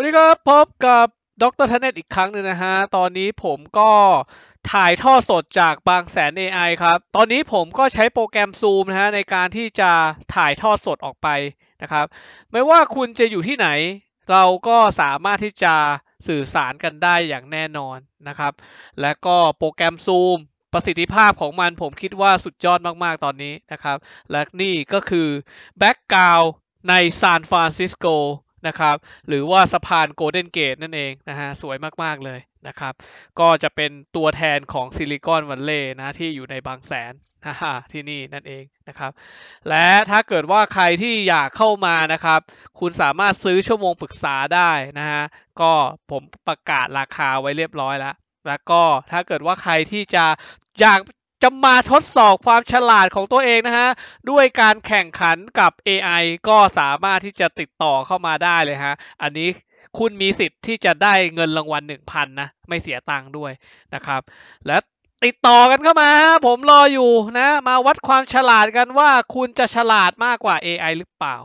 วันนี้ก็พบกับดรทเนตอีกครั้งหนึ่งนะฮะ ตอนนี้ผมก็ถ่ายท่อสดจากบางแสน AI ครับ ตอนนี้ผมก็ใช้โปรแกรม Zoom นะฮะในการที่จะถ่ายท่อสดออกไปนะครับ ไม่ว่าคุณจะอยู่ที่ไหน เราก็สามารถที่จะสื่อสารกันได้อย่างแน่นอนนะครับ และก็โปรแกรม Zoom ประสิทธิภาพของมัน ผมคิดว่าสุดยอดมากๆ ตอนนี้นะครับ และนี่ก็คือแบ็กกราวในซานฟรานซิสโกนะครับหรือว่าสะพานโกลเด้นเกตนั่นเองนะฮะสวยมาก ๆ เลยนะครับก็จะเป็นตัวแทนของซิลิคอนวันเล่นะที่อยู่ในบางแสนนะฮะที่นี่ นั่นเองนะครับและถ้าเกิดว่าใครที่อยากเข้ามานะครับคุณสามารถซื้อชั่วโมงปรึกษาได้นะฮะก็ผมประกาศราคาไว้เรียบร้อยแล้ว แล้วก็ถ้าเกิดว่าใครที่จะอยากจะมาทดสอบความฉลาดของตัวเองนะฮะด้วยการแข่งขันกับ AI ก็สามารถที่จะติดต่อเข้ามาได้เลยฮะอันนี้คุณมีสิทธิ์ที่จะได้เงินรางวัล1,000นะไม่เสียตังค์ด้วยนะครับและติดต่อกันเข้ามา ผมรออยู่นะมาวัดความฉลาดกันว่าคุณจะฉลาดมากกว่า AI หรือเปล่า